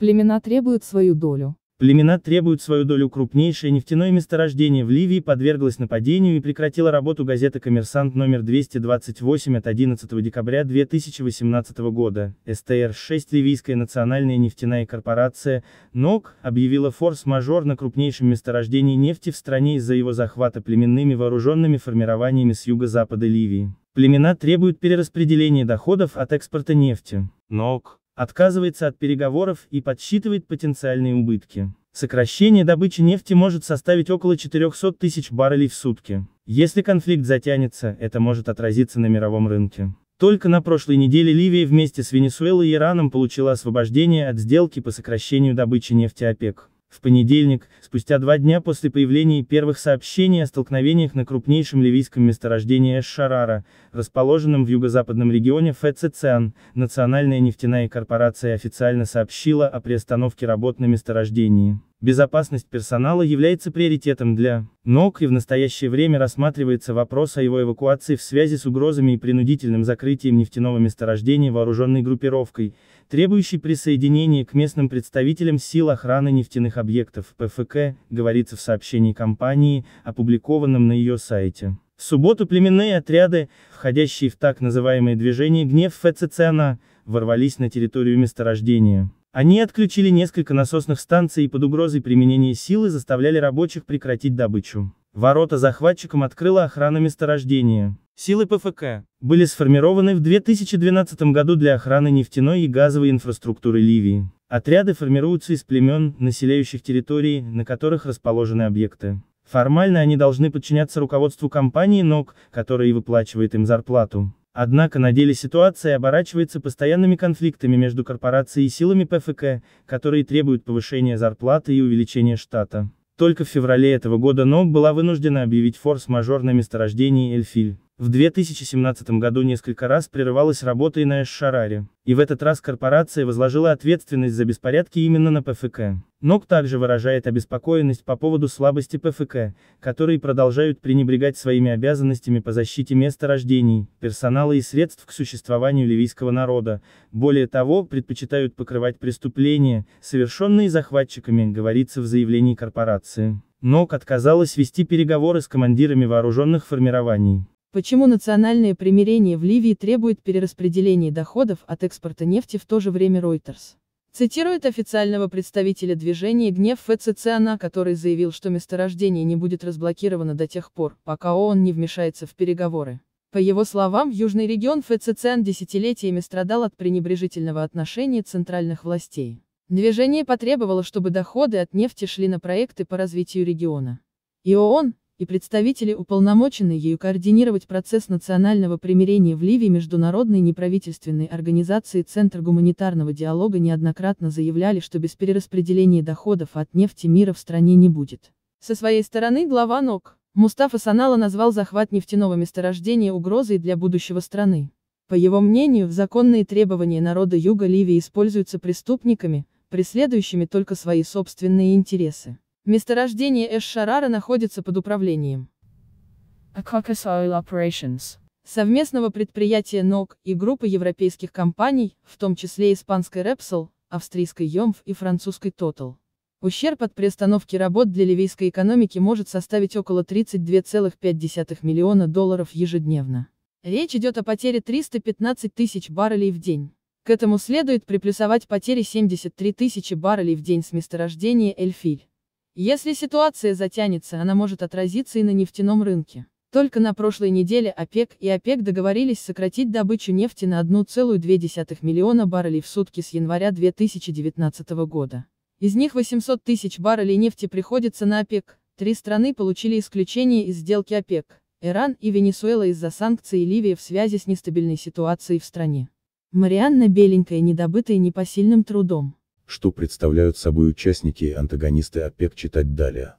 Племена требуют свою долю. Племена требуют свою долю крупнейшее нефтяное месторождение в Ливии подверглось нападению и прекратила работу газета «Коммерсант» номер 228 от 11 декабря 2018 года. СТР-6 Ливийская национальная нефтяная корпорация, НОК, объявила форс-мажор на крупнейшем месторождении нефти в стране из-за его захвата племенными вооруженными формированиями с юго-запада Ливии. Племена требуют перераспределения доходов от экспорта нефти. НОК отказывается от переговоров и подсчитывает потенциальные убытки. Сокращение добычи нефти может составить около 400 тысяч баррелей в сутки. Если конфликт затянется, это может отразиться на мировом рынке. Только на прошлой неделе Ливия вместе с Венесуэлой и Ираном получила освобождение от сделки по сокращению добычи нефти ОПЕК. В понедельник, спустя два дня после появления первых сообщений о столкновениях на крупнейшем ливийском месторождении Эш-Шарара, расположенном в юго-западном регионе ФЦЦАН, Национальная нефтяная корпорация официально сообщила о приостановке работ на месторождении. Безопасность персонала является приоритетом для НОК и в настоящее время рассматривается вопрос о его эвакуации в связи с угрозами и принудительным закрытием нефтяного месторождения вооруженной группировкой, требующей присоединения к местным представителям сил охраны нефтяных объектов ПФК, говорится в сообщении компании, опубликованном на ее сайте. В субботу племенные отряды, входящие в так называемое движение «Гнев ФЦЦНА», ворвались на территорию месторождения. Они отключили несколько насосных станций и под угрозой применения силы заставляли рабочих прекратить добычу. Ворота захватчикам открыла охрана месторождения. Силы ПФК были сформированы в 2012 году для охраны нефтяной и газовой инфраструктуры Ливии. Отряды формируются из племен, населяющих территории, на которых расположены объекты. Формально они должны подчиняться руководству компании НОК, которая и выплачивает им зарплату. Однако на деле ситуация оборачивается постоянными конфликтами между корпорацией и силами ПФК, которые требуют повышения зарплаты и увеличения штата. Только в феврале этого года НОБ была вынуждена объявить форс-мажор на месторождении Эльфиль. В 2017 году несколько раз прерывалась работа и на Эш-Шараре, и в этот раз корпорация возложила ответственность за беспорядки именно на ПФК. НОК также выражает обеспокоенность по поводу слабости ПФК, которые продолжают пренебрегать своими обязанностями по защите места рождений, персонала и средств к существованию ливийского народа, более того, предпочитают покрывать преступления, совершенные захватчиками, говорится в заявлении корпорации. НОК отказалась вести переговоры с командирами вооруженных формирований. Почему национальное примирение в Ливии требует перераспределения доходов от экспорта нефти в то же время Reuters? Цитирует официального представителя движения «Гнев» ФЦЦ а, который заявил, что месторождение не будет разблокировано до тех пор, пока ООН не вмешается в переговоры. По его словам, южный регион ФЦЦН десятилетиями страдал от пренебрежительного отношения центральных властей. Движение потребовало, чтобы доходы от нефти шли на проекты по развитию региона. И ООН, и представители уполномочены ею координировать процесс национального примирения в Ливии международной неправительственной организации Центр гуманитарного диалога неоднократно заявляли, что без перераспределения доходов от нефти мира в стране не будет. Со своей стороны глава НОК, Мустафа Санала назвал захват нефтяного месторождения угрозой для будущего страны. По его мнению, законные требования народа Юга Ливии используются преступниками, преследующими только свои собственные интересы. Месторождение Эш-Шарара находится под управлением Akakis Oil Operations совместного предприятия НОК и группы европейских компаний, в том числе испанской Repsol, австрийской Йомф и французской Total. Ущерб от приостановки работ для ливийской экономики может составить около 32,5 миллиона долларов ежедневно. Речь идет о потере 315 тысяч баррелей в день. К этому следует приплюсовать потери 73 тысячи баррелей в день с месторождения Эльфиль. Если ситуация затянется, она может отразиться и на нефтяном рынке. Только на прошлой неделе ОПЕК и ОПЕК договорились сократить добычу нефти на 1,2 миллиона баррелей в сутки с января 2019 года. Из них 800 тысяч баррелей нефти приходится на ОПЕК. Три страны получили исключение из сделки ОПЕК. Иран и Венесуэла из-за санкций Ливии в связи с нестабильной ситуацией в стране. Марианна Беленькая недобытая непосильным трудом. Что представляют собой участники и антагонисты ОПЕК читать далее.